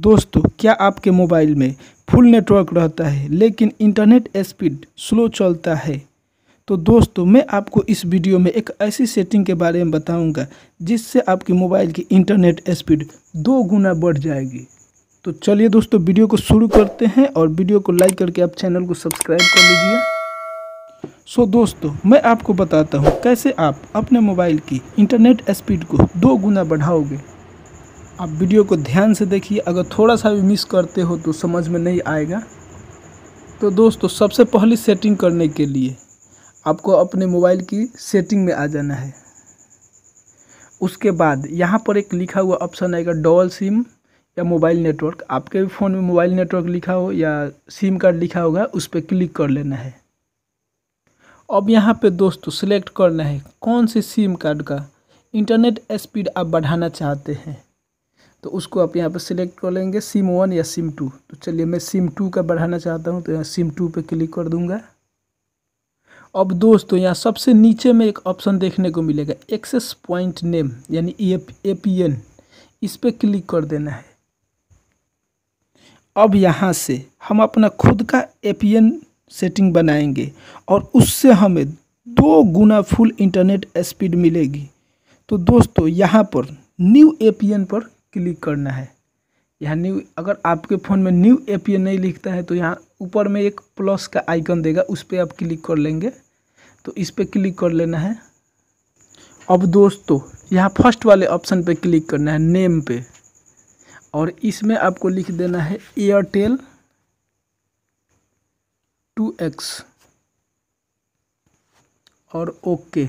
दोस्तों क्या आपके मोबाइल में फुल नेटवर्क रहता है लेकिन इंटरनेट स्पीड स्लो चलता है तो दोस्तों मैं आपको इस वीडियो में एक ऐसी सेटिंग के बारे में बताऊंगा जिससे आपके मोबाइल की इंटरनेट स्पीड दो गुना बढ़ जाएगी तो चलिए दोस्तों वीडियो को शुरू करते हैं और वीडियो को लाइक करके आप चैनल को सब्सक्राइब कर लीजिए सो दोस्तों मैं आपको बताता हूँ कैसे आप अपने मोबाइल की इंटरनेट स्पीड को दो गुना बढ़ाओगे आप वीडियो को ध्यान से देखिए अगर थोड़ा सा भी मिस करते हो तो समझ में नहीं आएगा तो दोस्तों सबसे पहले सेटिंग करने के लिए आपको अपने मोबाइल की सेटिंग में आ जाना है उसके बाद यहाँ पर एक लिखा हुआ ऑप्शन आएगा डबल सिम या मोबाइल नेटवर्क आपके भी फ़ोन में मोबाइल नेटवर्क लिखा हो या सिम कार्ड लिखा होगा उस पर क्लिक कर लेना है अब यहाँ पे दोस्तों सेलेक्ट करना है कौन से सिम कार्ड का इंटरनेट स्पीड आप बढ़ाना चाहते हैं तो उसको आप यहाँ पर सिलेक्ट कर लेंगे सिम वन या सिम टू तो चलिए मैं सिम टू का बढ़ाना चाहता हूँ तो यहाँ सिम टू पर क्लिक कर दूँगा अब दोस्तों तो यहाँ सबसे नीचे में एक ऑप्शन देखने को मिलेगा एक्सेस पॉइंट नेम यानी ए पी एन इस पर क्लिक कर देना है अब यहाँ से हम अपना खुद का ए पी एन सेटिंग बनाएंगे और उससे हमें दो गुना फुल इंटरनेट स्पीड मिलेगी तो दोस्तों यहाँ पर न्यू ए पी एन पर क्लिक करना है यहाँ न्यू अगर आपके फ़ोन में न्यू ए नहीं लिखता है तो यहाँ ऊपर में एक प्लस का आइकन देगा उस पर आप क्लिक कर लेंगे तो इस पर क्लिक कर लेना है अब दोस्तों यहाँ फर्स्ट वाले ऑप्शन पे क्लिक करना है नेम पे और इसमें आपको लिख देना है एयरटेल टू एक्स और ओके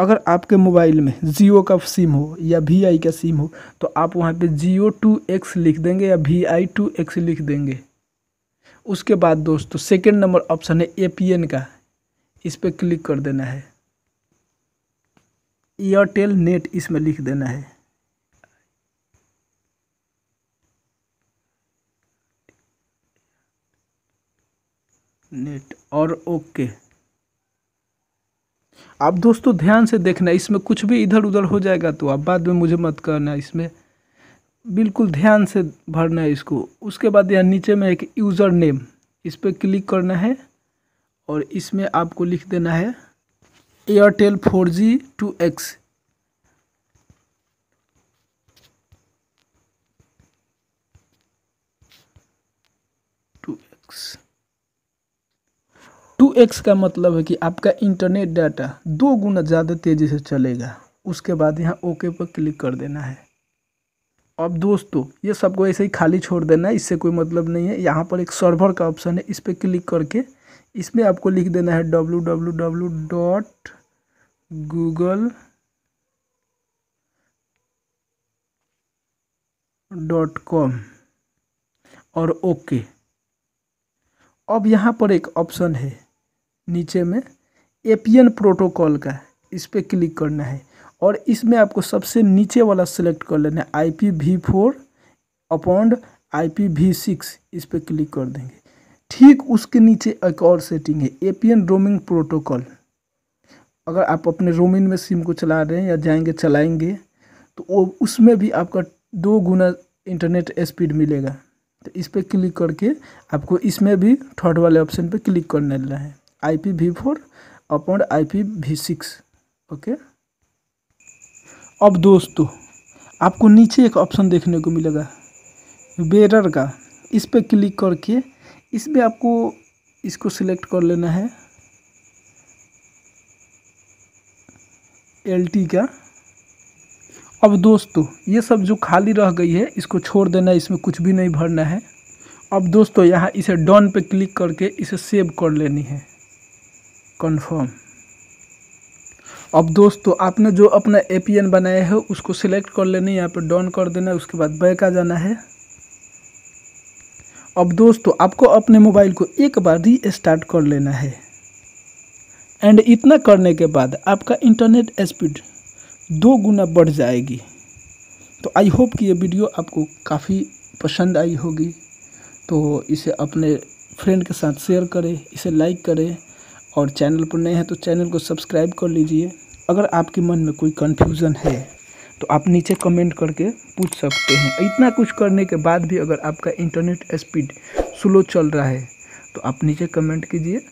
अगर आपके मोबाइल में जियो का सिम हो या वी आई का सिम हो तो आप वहाँ पे जियो टू एक्स लिख देंगे या वी आई टू एक्स लिख देंगे उसके बाद दोस्तों सेकेंड नंबर ऑप्शन है ए पी एन का इस पर क्लिक कर देना है एयरटेल नेट इसमें लिख देना है नेट और ओके आप दोस्तों ध्यान से देखना इसमें कुछ भी इधर उधर हो जाएगा तो आप बाद में मुझे मत करना इसमें बिल्कुल ध्यान से भरना है इसको उसके बाद यहाँ नीचे में एक यूज़र नेम इस पर क्लिक करना है और इसमें आपको लिख देना है Airtel four G two X two X two X का मतलब है कि आपका इंटरनेट डाटा दो गुना ज़्यादा तेज़ी से चलेगा उसके बाद यहाँ ओके पर क्लिक कर देना है अब दोस्तों ये सबको ऐसे ही खाली छोड़ देना है इससे कोई मतलब नहीं है यहाँ पर एक सर्वर का ऑप्शन है इस पर क्लिक करके इसमें आपको लिख देना है W W W dot Google dot com और ओके अब यहाँ पर एक ऑप्शन है नीचे में एपियन प्रोटोकॉल का इस पर क्लिक करना है और इसमें आपको सबसे नीचे वाला सेलेक्ट कर लेना है I P V four upon I P V six इस पर क्लिक कर देंगे ठीक उसके नीचे एक और सेटिंग है एपियन रोमिंग प्रोटोकॉल अगर आप अपने रोमिन में सिम को चला रहे हैं या जाएंगे चलाएंगे तो वो उसमें भी आपका दो गुना इंटरनेट स्पीड मिलेगा तो इस पर क्लिक करके आपको इसमें भी थर्ड वाले ऑप्शन पर क्लिक करने है I P V four upon I P V six okay अब दोस्तों आपको नीचे एक ऑप्शन देखने को मिलेगा बेरर का इस पर क्लिक करके इस पर आपको इसको सिलेक्ट कर लेना है एल टी का अब दोस्तों ये सब जो खाली रह गई है इसको छोड़ देना है इसमें कुछ भी नहीं भरना है अब दोस्तों यहाँ इसे डॉन पे क्लिक करके इसे सेव कर लेनी है कन्फर्म अब दोस्तों आपने जो अपना ए पी एन बनाया है उसको सिलेक्ट कर लेना यहाँ पर डन कर देना उसके बाद बैक आ जाना है अब दोस्तों आपको अपने मोबाइल को एक बार री स्टार्ट कर लेना है एंड इतना करने के बाद आपका इंटरनेट स्पीड दो गुना बढ़ जाएगी तो आई होप कि ये वीडियो आपको काफ़ी पसंद आई होगी तो इसे अपने फ्रेंड के साथ शेयर करें इसे लाइक करें और चैनल पर नए हैं तो चैनल को सब्सक्राइब कर लीजिए अगर आपके मन में कोई कन्फ्यूज़न है तो आप नीचे कमेंट करके पूछ सकते हैं इतना कुछ करने के बाद भी अगर आपका इंटरनेट स्पीड स्लो चल रहा है तो आप नीचे कमेंट कीजिए